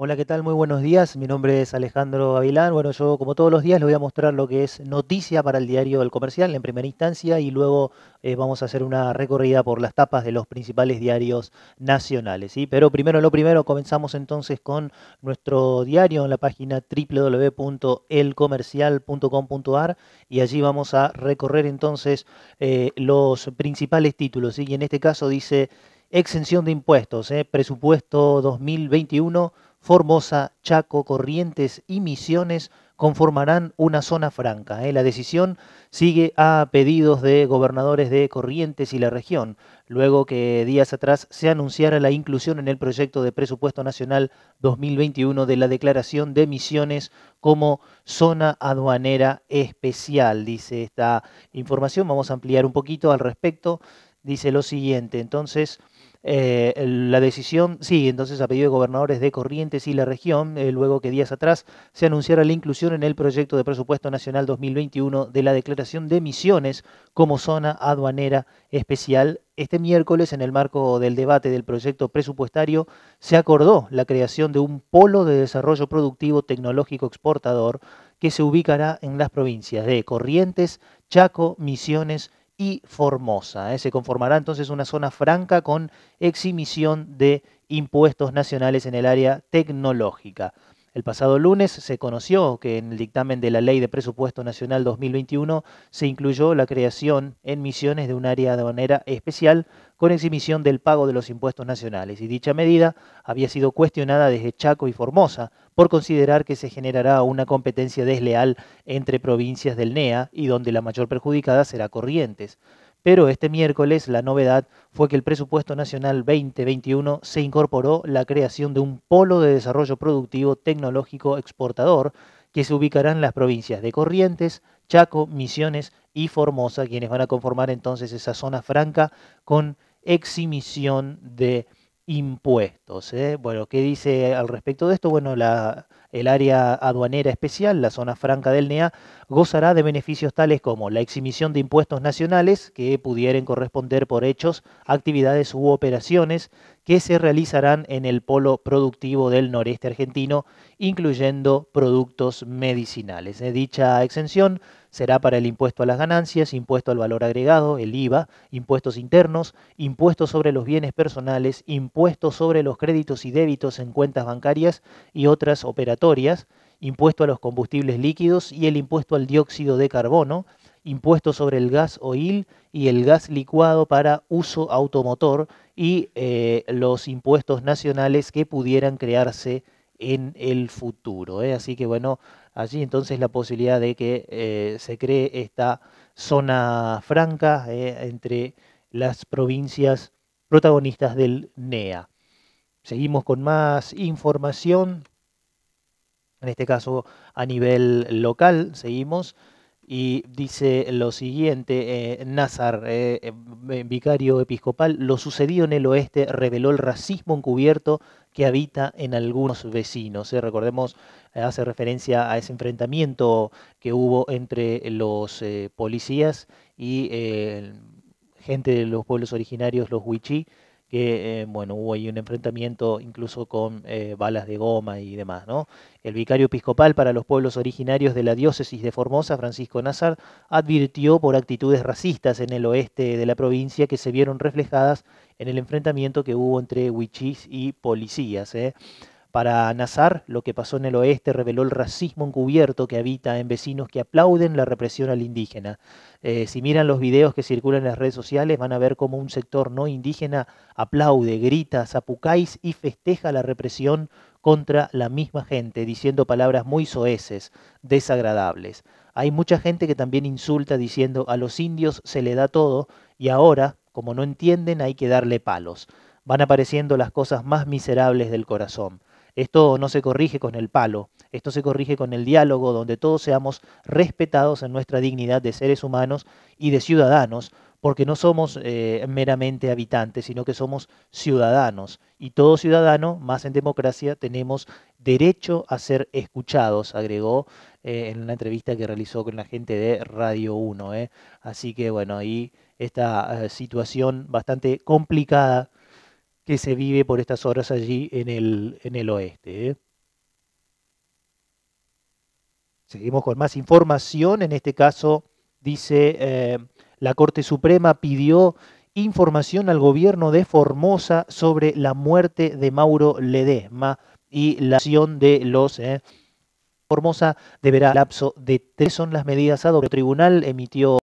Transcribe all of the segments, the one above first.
Hola, ¿qué tal? Muy buenos días. Mi nombre es Alejandro Avilán. Bueno, yo como todos los días les voy a mostrar lo que es noticia para el diario El Comercial en primera instancia y luego eh, vamos a hacer una recorrida por las tapas de los principales diarios nacionales. ¿sí? Pero primero lo primero, comenzamos entonces con nuestro diario en la página www.elcomercial.com.ar y allí vamos a recorrer entonces eh, los principales títulos. Y en este caso dice exención de impuestos, ¿eh? presupuesto 2021 Formosa, Chaco, Corrientes y Misiones conformarán una zona franca. ¿eh? La decisión sigue a pedidos de gobernadores de Corrientes y la región, luego que días atrás se anunciara la inclusión en el proyecto de presupuesto nacional 2021 de la declaración de Misiones como zona aduanera especial, dice esta información. Vamos a ampliar un poquito al respecto. Dice lo siguiente, entonces... Eh, la decisión, sí, entonces a pedido de gobernadores de Corrientes y la región, eh, luego que días atrás se anunciara la inclusión en el proyecto de presupuesto nacional 2021 de la declaración de Misiones como zona aduanera especial. Este miércoles, en el marco del debate del proyecto presupuestario, se acordó la creación de un polo de desarrollo productivo tecnológico exportador que se ubicará en las provincias de Corrientes, Chaco, Misiones, y Formosa. ¿eh? Se conformará entonces una zona franca con exhibición de impuestos nacionales en el área tecnológica. El pasado lunes se conoció que en el dictamen de la Ley de Presupuesto Nacional 2021 se incluyó la creación en Misiones de un área de manera especial con exhibición del pago de los impuestos nacionales y dicha medida había sido cuestionada desde Chaco y Formosa por considerar que se generará una competencia desleal entre provincias del NEA y donde la mayor perjudicada será Corrientes pero este miércoles la novedad fue que el presupuesto nacional 2021 se incorporó la creación de un polo de desarrollo productivo tecnológico exportador que se ubicará en las provincias de Corrientes, Chaco, Misiones y Formosa, quienes van a conformar entonces esa zona franca con exhibición de impuestos. ¿eh? Bueno, ¿qué dice al respecto de esto? Bueno, la el área aduanera especial, la zona franca del NEA, gozará de beneficios tales como la exhibición de impuestos nacionales que pudieran corresponder por hechos, actividades u operaciones que se realizarán en el polo productivo del noreste argentino, incluyendo productos medicinales. Dicha exención será para el impuesto a las ganancias, impuesto al valor agregado, el IVA, impuestos internos, impuestos sobre los bienes personales, impuestos sobre los créditos y débitos en cuentas bancarias y otras operatorias, impuesto a los combustibles líquidos y el impuesto al dióxido de carbono, impuesto sobre el gas oil y el gas licuado para uso automotor y eh, los impuestos nacionales que pudieran crearse en el futuro. ¿eh? Así que bueno, allí entonces la posibilidad de que eh, se cree esta zona franca eh, entre las provincias protagonistas del NEA. Seguimos con más información, en este caso a nivel local, seguimos, y dice lo siguiente, Nazar, eh, vicario episcopal, lo sucedido en el oeste reveló el racismo encubierto que habita en algunos vecinos. ¿eh? recordemos, eh, hace referencia a ese enfrentamiento que hubo entre los policías y gente de los pueblos originarios, los huichí, que eh, bueno, hubo ahí un enfrentamiento incluso con eh, balas de goma y demás. ¿no? El vicario episcopal para los pueblos originarios de la diócesis de Formosa, Francisco Nazar, advirtió por actitudes racistas en el oeste de la provincia que se vieron reflejadas en el enfrentamiento que hubo entre huichís y policías. ¿eh? Para Nazar, lo que pasó en el oeste reveló el racismo encubierto que habita en vecinos que aplauden la represión al indígena. Eh, si miran los videos que circulan en las redes sociales, van a ver cómo un sector no indígena aplaude, grita, zapucáis y festeja la represión contra la misma gente, diciendo palabras muy soeces, desagradables. Hay mucha gente que también insulta diciendo a los indios se le da todo y ahora, como no entienden, hay que darle palos. Van apareciendo las cosas más miserables del corazón. Esto no se corrige con el palo, esto se corrige con el diálogo donde todos seamos respetados en nuestra dignidad de seres humanos y de ciudadanos, porque no somos eh, meramente habitantes, sino que somos ciudadanos. Y todo ciudadano, más en democracia, tenemos derecho a ser escuchados, agregó eh, en una entrevista que realizó con la gente de Radio 1. Eh. Así que bueno, ahí esta situación bastante complicada que se vive por estas horas allí en el, en el oeste. ¿eh? Seguimos con más información. En este caso, dice, eh, la Corte Suprema pidió información al gobierno de Formosa sobre la muerte de Mauro Ledesma y la acción de los... Eh, Formosa deberá lapso de tres son las medidas adoptadas. El tribunal emitió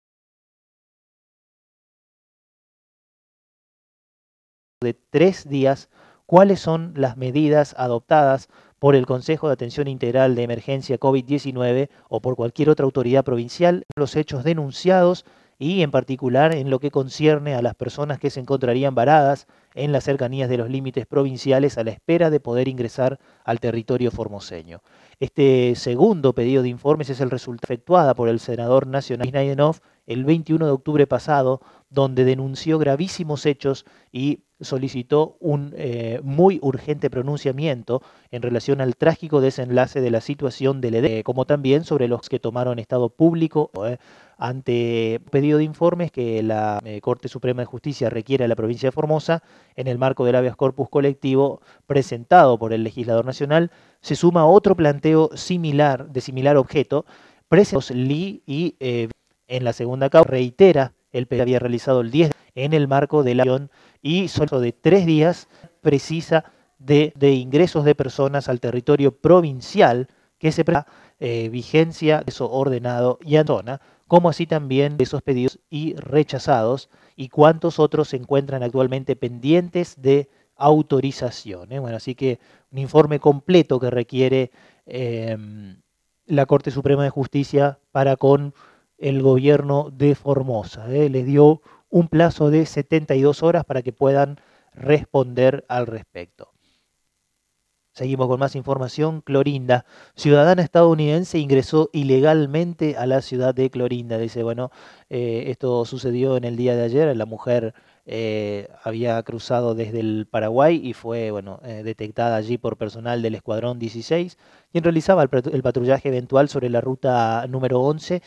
de tres días cuáles son las medidas adoptadas por el Consejo de Atención Integral de Emergencia COVID-19 o por cualquier otra autoridad provincial los hechos denunciados y en particular en lo que concierne a las personas que se encontrarían varadas en las cercanías de los límites provinciales a la espera de poder ingresar al territorio formoseño. Este segundo pedido de informes es el resultado efectuado por el senador nacional Naidenov el 21 de octubre pasado, donde denunció gravísimos hechos y solicitó un eh, muy urgente pronunciamiento en relación al trágico desenlace de la situación del EDE, e, como también sobre los que tomaron estado público eh, ante pedido de informes que la eh, Corte Suprema de Justicia requiere a la provincia de Formosa en el marco del habeas corpus colectivo presentado por el legislador nacional, se suma otro planteo similar de similar objeto, presentados Lee y en la segunda causa reitera el pedido que había realizado el 10 en el marco del acción y solo de tres días precisa de, ingresos de personas al territorio provincial que se presenta eh, vigencia de eso ordenado y en como así también de esos pedidos y rechazados y cuántos otros se encuentran actualmente pendientes de autorización. ¿eh? Bueno, así que un informe completo que requiere em, la Corte Suprema de Justicia para con el gobierno de Formosa. ¿eh? Les dio un plazo de 72 horas para que puedan responder al respecto. Seguimos con más información. Clorinda, ciudadana estadounidense, ingresó ilegalmente a la ciudad de Clorinda. Dice, bueno, eh, esto sucedió en el día de ayer. La mujer eh, había cruzado desde el Paraguay y fue, bueno, detectada allí por personal del Escuadrón 16, quien realizaba el, el patrullaje eventual sobre la ruta número 11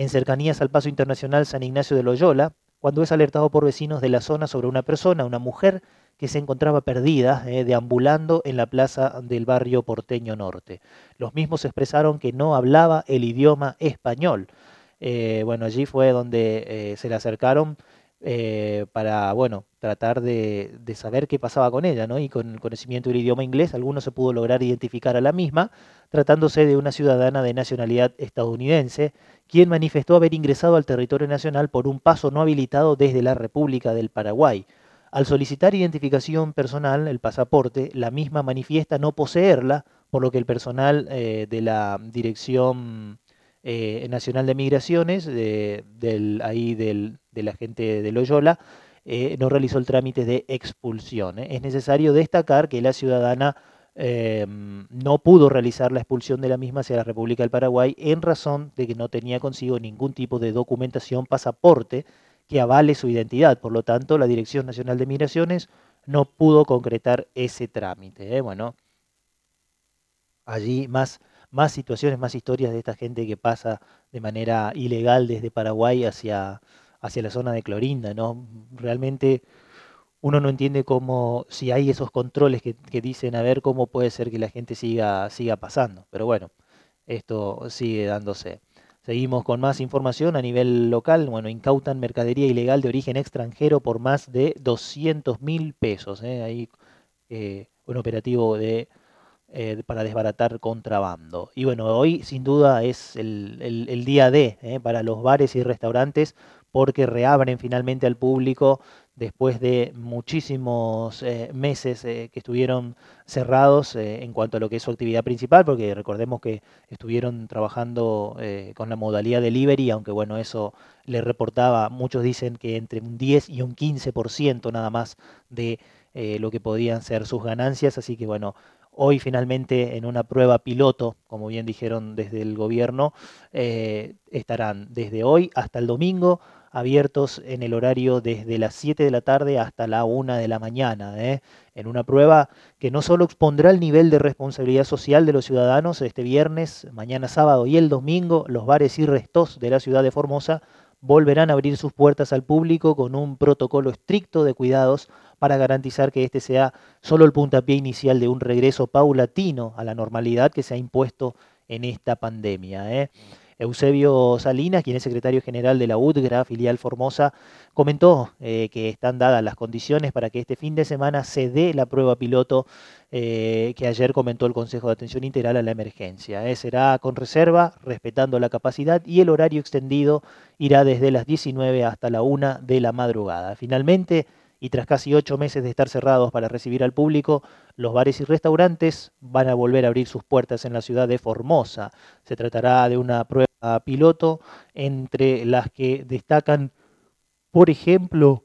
en cercanías al Paso Internacional San Ignacio de Loyola, cuando es alertado por vecinos de la zona sobre una persona, una mujer, que se encontraba perdida, eh, deambulando en la plaza del barrio porteño norte. Los mismos expresaron que no hablaba el idioma español. Eh, bueno, allí fue donde eh, se le acercaron eh, para, bueno, tratar de, de, saber qué pasaba con ella, ¿no? Y con el conocimiento del idioma inglés, alguno se pudo lograr identificar a la misma, tratándose de una ciudadana de nacionalidad estadounidense, quien manifestó haber ingresado al territorio nacional por un paso no habilitado desde la República del Paraguay. Al solicitar identificación personal, el pasaporte, la misma manifiesta no poseerla, por lo que el personal eh, de la Dirección eh, Nacional de Migraciones, de, del, ahí del, de la gente de Loyola, eh, no realizó el trámite de expulsión. ¿eh? Es necesario destacar que la ciudadana em, no pudo realizar la expulsión de la misma hacia la República del Paraguay en razón de que no tenía consigo ningún tipo de documentación, pasaporte que avale su identidad. Por lo tanto, la Dirección Nacional de Migraciones no pudo concretar ese trámite. ¿eh? Bueno, allí más, más situaciones, más historias de esta gente que pasa de manera ilegal desde Paraguay hacia, hacia la zona de Clorinda, ¿no? Realmente uno no entiende cómo, si hay esos controles que, dicen, a ver cómo puede ser que la gente siga, siga pasando. Pero bueno, esto sigue dándose. Seguimos con más información a nivel local. Bueno, incautan mercadería ilegal de origen extranjero por más de 200 mil pesos. ¿eh? Ahí eh, un operativo de eh, para desbaratar contrabando. Y bueno, hoy sin duda es el, el día D para los bares y restaurantes porque reabren finalmente al público después de muchísimos eh, meses eh, que estuvieron cerrados eh, en cuanto a lo que es su actividad principal, porque recordemos que estuvieron trabajando con la modalidad delivery, aunque bueno, eso le reportaba, muchos dicen que entre un 10 y un 15% nada más de lo que podían ser sus ganancias, así que bueno, hoy finalmente en una prueba piloto, como bien dijeron desde el gobierno, estarán desde hoy hasta el domingo abiertos en el horario desde las 7 de la tarde hasta la 1 de la mañana, ¿eh? en una prueba que no solo expondrá el nivel de responsabilidad social de los ciudadanos este viernes, mañana sábado y el domingo, los bares y restos de la ciudad de Formosa volverán a abrir sus puertas al público con un protocolo estricto de cuidados para garantizar que este sea solo el puntapié inicial de un regreso paulatino a la normalidad que se ha impuesto en esta pandemia. ¿eh? Eusebio Salinas, quien es secretario general de la UDGRA, filial Formosa, comentó eh, que están dadas las condiciones para que este fin de semana se dé la prueba piloto eh, que ayer comentó el Consejo de Atención Integral a la Emergencia. Eh, será con reserva, respetando la capacidad y el horario extendido irá desde las 19 hasta la 1 de la madrugada. Finalmente, y tras casi ocho meses de estar cerrados para recibir al público, los bares y restaurantes van a volver a abrir sus puertas en la ciudad de Formosa. Se tratará de una prueba piloto entre las que destacan, por ejemplo,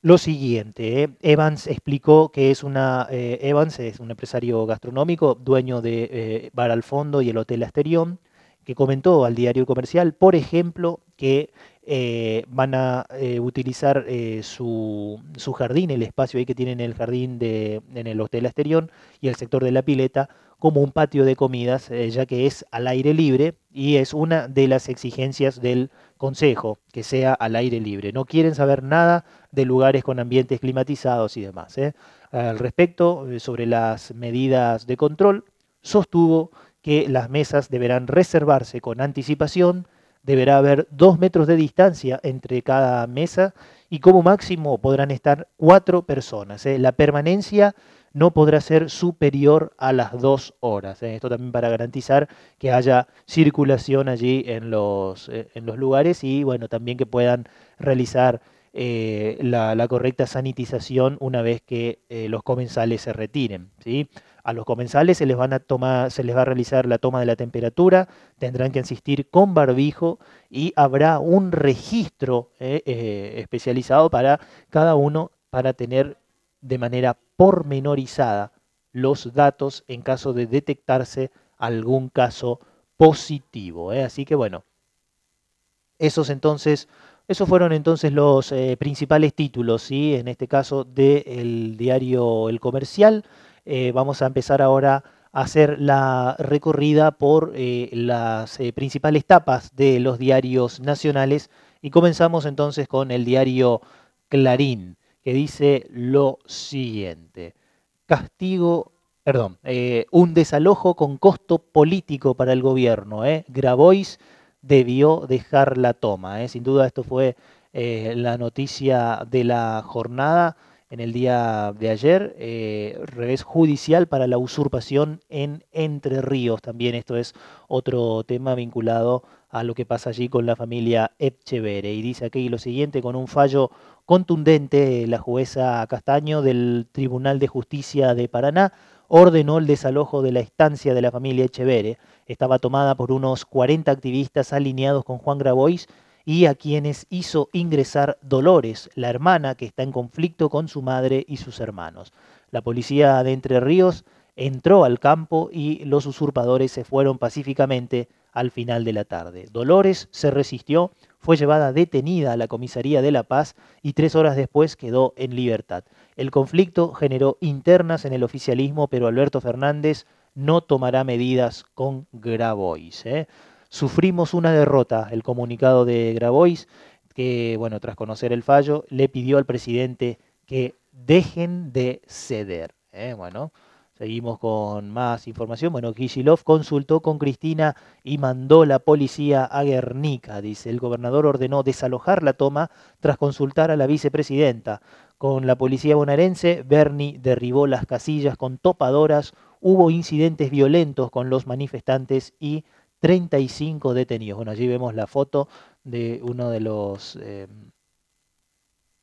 lo siguiente, ¿eh? Evans explicó que es una eh, Evans es un empresario gastronómico, dueño de eh, Bar al Fondo y el Hotel Asterión, que comentó al diario comercial, por ejemplo, que eh, van a eh, utilizar eh, su, jardín, el espacio ahí que tienen en el jardín de, en el Hotel Asterión y el sector de la pileta como un patio de comidas, ya que es al aire libre y es una de las exigencias del Consejo, que sea al aire libre. No quieren saber nada de lugares con ambientes climatizados y demás. Al respecto, sobre las medidas de control, sostuvo que las mesas deberán reservarse con anticipación Deberá haber dos metros de distancia entre cada mesa y como máximo podrán estar cuatro personas. ¿eh? La permanencia no podrá ser superior a las dos horas. ¿eh? Esto también para garantizar que haya circulación allí en los, eh, en los lugares y bueno, también que puedan realizar eh, la, correcta sanitización una vez que eh, los comensales se retiren. ¿sí? A los comensales se les, van a se les va a realizar la toma de la temperatura, tendrán que asistir con barbijo y habrá un registro eh, especializado para cada uno para tener de manera pormenorizada los datos en caso de detectarse algún caso positivo. Así que bueno, esos entonces esos fueron entonces los eh, principales títulos, en este caso del diario El Comercial. Eh, vamos a empezar ahora a hacer la recorrida por eh, las principales tapas de los diarios nacionales y comenzamos entonces con el diario Clarín, que dice lo siguiente. Castigo perdón, un desalojo con costo político para el gobierno. Eh. Grabois debió dejar la toma. ¿eh? Sin duda esto fue eh, la noticia de la jornada en el día de ayer, eh, revés judicial para la usurpación en Entre Ríos. También esto es otro tema vinculado a lo que pasa allí con la familia Echevere. Y dice aquí lo siguiente, con un fallo contundente, la jueza Castaño del Tribunal de Justicia de Paraná ordenó el desalojo de la estancia de la familia Echevere estaba tomada por unos 40 activistas alineados con Juan Grabois y a quienes hizo ingresar Dolores, la hermana que está en conflicto con su madre y sus hermanos. La policía de Entre Ríos entró al campo y los usurpadores se fueron pacíficamente al final de la tarde. Dolores se resistió, fue llevada detenida a la comisaría de La Paz y tres horas después quedó en libertad. El conflicto generó internas en el oficialismo, pero Alberto Fernández no tomará medidas con Grabois. ¿eh? Sufrimos una derrota, el comunicado de Grabois, que, bueno, tras conocer el fallo, le pidió al presidente que dejen de ceder. ¿eh? Bueno, seguimos con más información. Bueno, Kishilov consultó con Cristina y mandó la policía a Guernica, dice. El gobernador ordenó desalojar la toma tras consultar a la vicepresidenta. Con la policía bonaerense, Berni derribó las casillas con topadoras, hubo incidentes violentos con los manifestantes y 35 detenidos. Bueno, allí vemos la foto de uno de los em,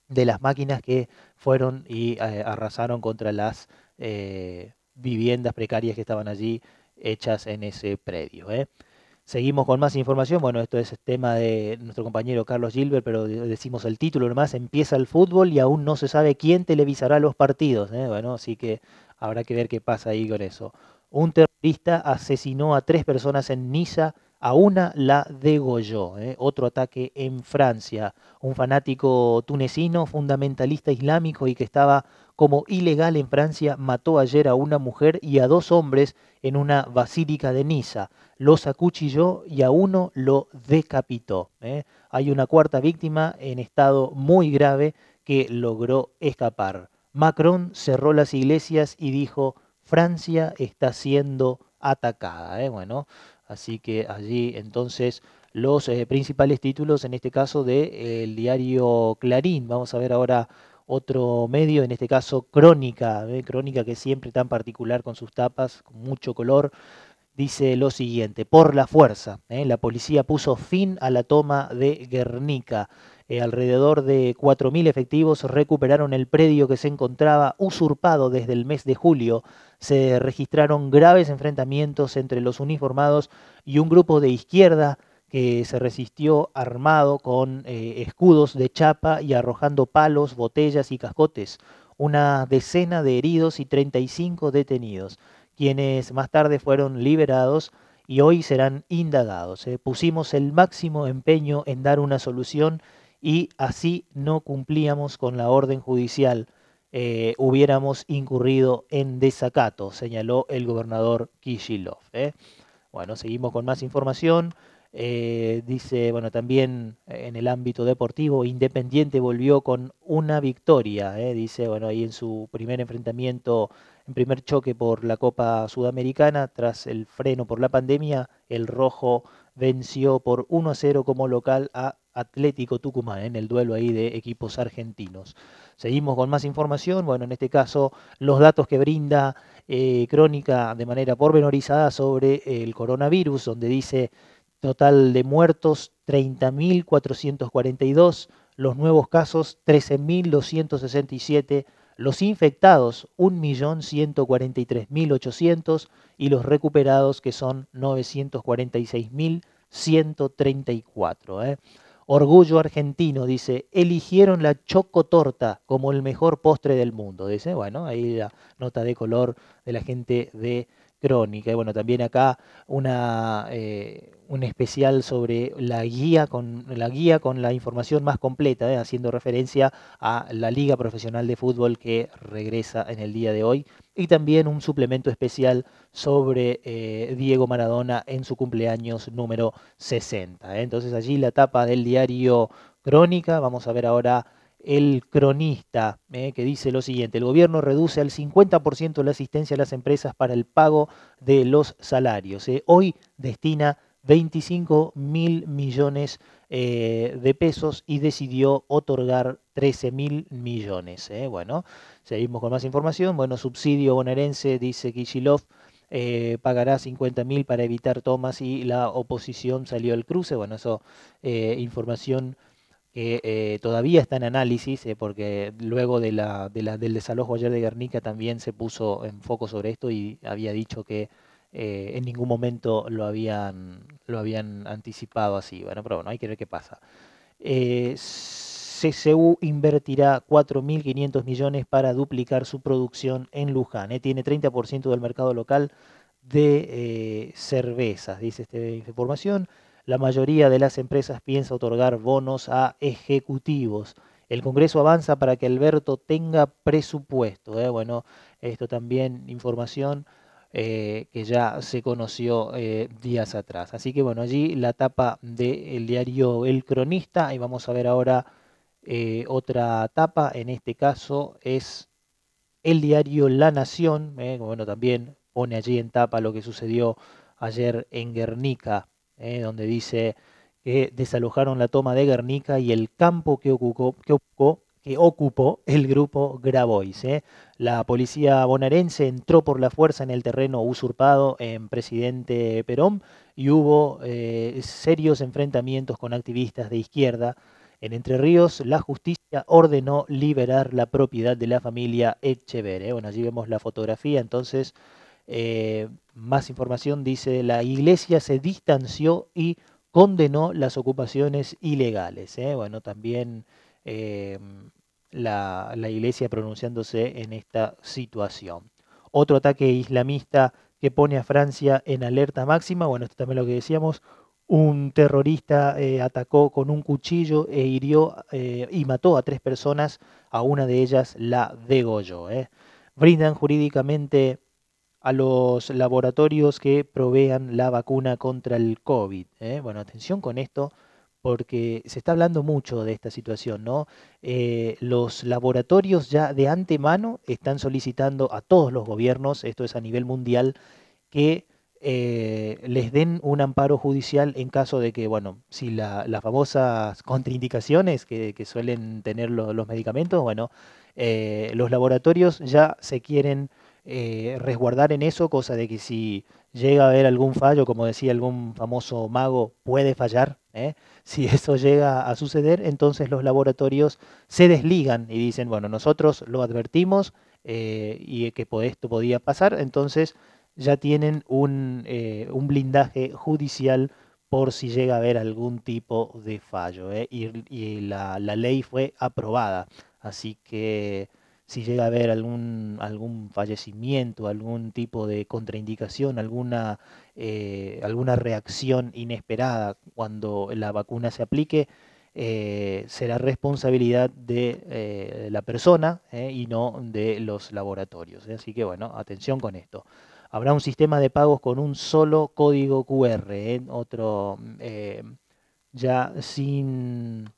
de las máquinas que fueron y eh, arrasaron contra las eh, viviendas precarias que estaban allí hechas en ese predio. ¿eh? Seguimos con más información. Bueno, esto es tema de nuestro compañero Carlos Gilbert, pero decimos el título nomás. Empieza el fútbol y aún no se sabe quién televisará los partidos. ¿eh? Bueno, así que habrá que ver qué pasa ahí con eso. Un terrorista asesinó a tres personas en Niza, a una la degolló. ¿eh? Otro ataque en Francia. Un fanático tunecino, fundamentalista islámico y que estaba como ilegal en Francia, mató ayer a una mujer y a dos hombres en una basílica de Niza los acuchilló y a uno lo decapitó. ¿eh? Hay una cuarta víctima en estado muy grave que logró escapar. Macron cerró las iglesias y dijo, Francia está siendo atacada. ¿eh? Bueno, así que allí entonces los eh, principales títulos, en este caso del de, diario Clarín. Vamos a ver ahora otro medio, en este caso Crónica, Crónica que siempre tan particular con sus tapas, con mucho color dice lo siguiente, por la fuerza. ¿eh? La policía puso fin a la toma de Guernica. Eh, alrededor de 4.000 efectivos recuperaron el predio que se encontraba usurpado desde el mes de julio. Se registraron graves enfrentamientos entre los uniformados y un grupo de izquierda que se resistió armado con eh, escudos de chapa y arrojando palos, botellas y cascotes. Una decena de heridos y 35 detenidos quienes más tarde fueron liberados y hoy serán indagados. ¿eh? Pusimos el máximo empeño en dar una solución y así no cumplíamos con la orden judicial. Eh, hubiéramos incurrido en desacato, señaló el gobernador Kishilov. ¿eh? Bueno, seguimos con más información. Eh, dice, bueno, también eh, en el ámbito deportivo, Independiente volvió con una victoria, eh, dice, bueno, ahí en su primer enfrentamiento, en primer choque por la Copa Sudamericana, tras el freno por la pandemia, el Rojo venció por 1 a 0 como local a Atlético Tucumán en el duelo ahí de equipos argentinos. Seguimos con más información, bueno, en este caso los datos que brinda Crónica de manera pormenorizada sobre el coronavirus, donde dice total de muertos 30.442, los nuevos casos 13.267, los infectados 1.143.800 y los recuperados que son 946.134. ¿eh? Orgullo argentino, dice, eligieron la chocotorta como el mejor postre del mundo. Dice, bueno, ahí la nota de color de la gente de crónica. Y bueno, también acá una, eh, un especial sobre la guía con la guía con la información más completa, eh, haciendo referencia a la Liga Profesional de Fútbol que regresa en el día de hoy. Y también un suplemento especial sobre eh, Diego Maradona en su cumpleaños número 60. Entonces allí la tapa del diario Crónica. Vamos a ver ahora el cronista, eh, que dice lo siguiente, el gobierno reduce al 50% la asistencia a las empresas para el pago de los salarios. Eh, hoy destina 25 mil millones eh, de pesos y decidió otorgar 13 mil millones. Bueno, seguimos con más información. Bueno, subsidio bonaerense, dice Kishilov. pagará pagará mil para evitar tomas y la oposición salió al cruce. Bueno, eso, información que eh, todavía está en análisis, eh, porque luego de del desalojo ayer de Guernica también se puso en foco sobre esto y había dicho que eh, en ningún momento lo habían, lo habían anticipado así. Bueno, pero bueno, hay que ver qué pasa. CCU invertirá 4.500 millones para duplicar su producción en Luján. Tiene 30% del mercado local de cervezas, dice esta información la mayoría de las empresas piensa otorgar bonos a ejecutivos. El Congreso avanza para que Alberto tenga presupuesto. ¿eh? Bueno, esto también información eh, que ya se conoció eh, días atrás. Así que bueno, allí la tapa del diario El Cronista y vamos a ver ahora otra tapa, en este caso es el diario La Nación, bueno, también pone allí en tapa lo que sucedió ayer en Guernica. Eh, donde dice que desalojaron la toma de Guernica y el campo que ocupó, que ocupó, el grupo Grabois. Eh. La policía bonaerense entró por la fuerza en el terreno usurpado en Presidente Perón y hubo eh, serios enfrentamientos con activistas de izquierda. En Entre Ríos, la justicia ordenó liberar la propiedad de la familia Echeverre. Bueno, allí vemos la fotografía entonces eh, más información dice, la iglesia se distanció y condenó las ocupaciones ilegales. ¿eh? Bueno, también eh, la, iglesia pronunciándose en esta situación. Otro ataque islamista que pone a Francia en alerta máxima, bueno, esto también lo que decíamos, un terrorista atacó con un cuchillo e hirió y mató a tres personas, a una de ellas la degolló. Brindan jurídicamente a los laboratorios que provean la vacuna contra el COVID. ¿eh? Bueno, atención con esto porque se está hablando mucho de esta situación, ¿no? Eh, los laboratorios ya de antemano están solicitando a todos los gobiernos, esto es a nivel mundial, que eh, les den un amparo judicial en caso de que, bueno, si la, las famosas contraindicaciones que, suelen tener los medicamentos, bueno, los laboratorios ya se quieren eh, resguardar en eso, cosa de que si llega a haber algún fallo, como decía algún famoso mago, puede fallar, ¿eh? si eso llega a suceder, entonces los laboratorios se desligan y dicen, bueno, nosotros lo advertimos eh, y que esto podía pasar, entonces ya tienen un, un, blindaje judicial por si llega a haber algún tipo de fallo. Y, la ley fue aprobada, así que si llega a haber algún, algún fallecimiento, algún tipo de contraindicación, alguna, eh, alguna reacción inesperada cuando la vacuna se aplique, eh, será responsabilidad de eh, la persona y no de los laboratorios. Así que bueno, atención con esto. Habrá un sistema de pagos con un solo código QR, otro ya sin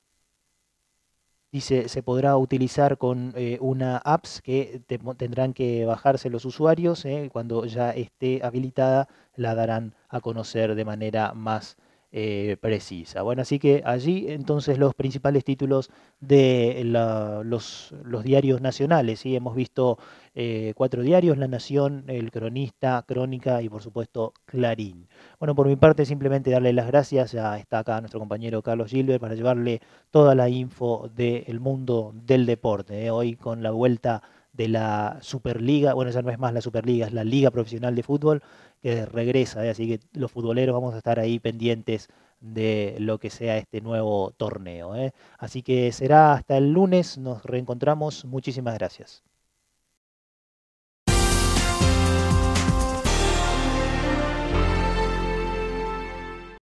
Dice, se podrá utilizar con eh, una apps que tendrán que bajarse los usuarios. Eh, cuando ya esté habilitada, la darán a conocer de manera más eh, precisa. Bueno, así que allí entonces los principales títulos de los, diarios nacionales. y Hemos visto eh, cuatro diarios, La Nación, El Cronista, Crónica y por supuesto Clarín. Bueno, por mi parte simplemente darle las gracias. Ya está acá nuestro compañero Carlos Gilbert para llevarle toda la info del mundo del deporte. ¿eh? Hoy con la vuelta de la Superliga, bueno, ya no es más la Superliga, es la Liga Profesional de Fútbol que regresa, ¿eh? así que los futboleros vamos a estar ahí pendientes de lo que sea este nuevo torneo. ¿eh? Así que será hasta el lunes, nos reencontramos, muchísimas gracias.